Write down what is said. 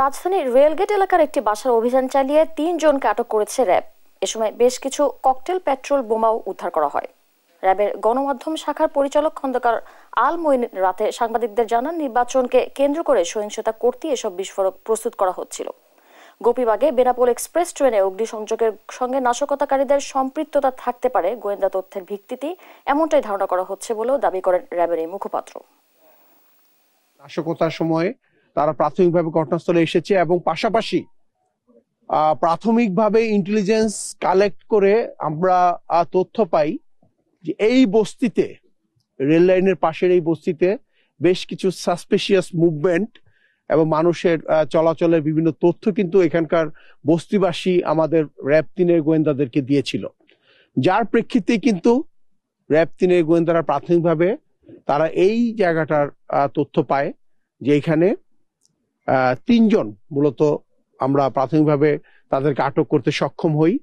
রাজধানীর রেলগেট এলাকার একটি বাসার অভিযান চালিয়ে তিনজনকে আটক করেছে র্যাব এ সময় বেশ কিছু ককটেল পেট্রোল বোমাও উদ্ধার করা হয় র্যাবের গণমাধ্যম শাখার পরিচালক খন্দকার আল মইন রাতে সাংবাদিকদের জানান নির্বাচনকে কেন্দ্র করে সহিংসতা করতে এসব বিস্ফোরক প্রস্তুত করা হচ্ছিল গোপীবাগে বেনাপোল এক্সপ্রেস ট্রেনে অগ্নিসংযোগের সঙ্গে নাশকতাকারীদের সম্পৃক্ততা থাকতে পারে গোয়েন্দা তথ্যের ভিত্তিতে এমনটাই ধারণা করা হচ্ছে বলেও দাবি করেন র্যাবের এই মুখপাত্র নাশকতার সময় তারা প্রাথমিকভাবে ঘটনাস্থলে এসেছে এবং পাশাপাশি প্রাথমিকভাবে ইন্টেলিজেন্স কালেক্ট করে আমরা তথ্য পাই যে এই বস্তিতে রেল লাইনের পাশের এই বস্তিতে বেশ কিছু সাসপেশিয়াস মুভমেন্ট এবং মানুষের চলাচলের বিভিন্ন তথ্য কিন্তু এখানকার বস্তিবাসী আমাদের র্যাপতিনের গোয়েন্দাদেরকে দিয়েছিল যার প্রেক্ষিতে কিন্তু র্যাপতিনের গোয়েন্দারা প্রাথমিকভাবে তারা এই জায়গাটার তথ্য পায় যে এখানে তিনজন মূলত আমরা প্রাথমিকভাবে তাদেরকে আটক করতে সক্ষম হই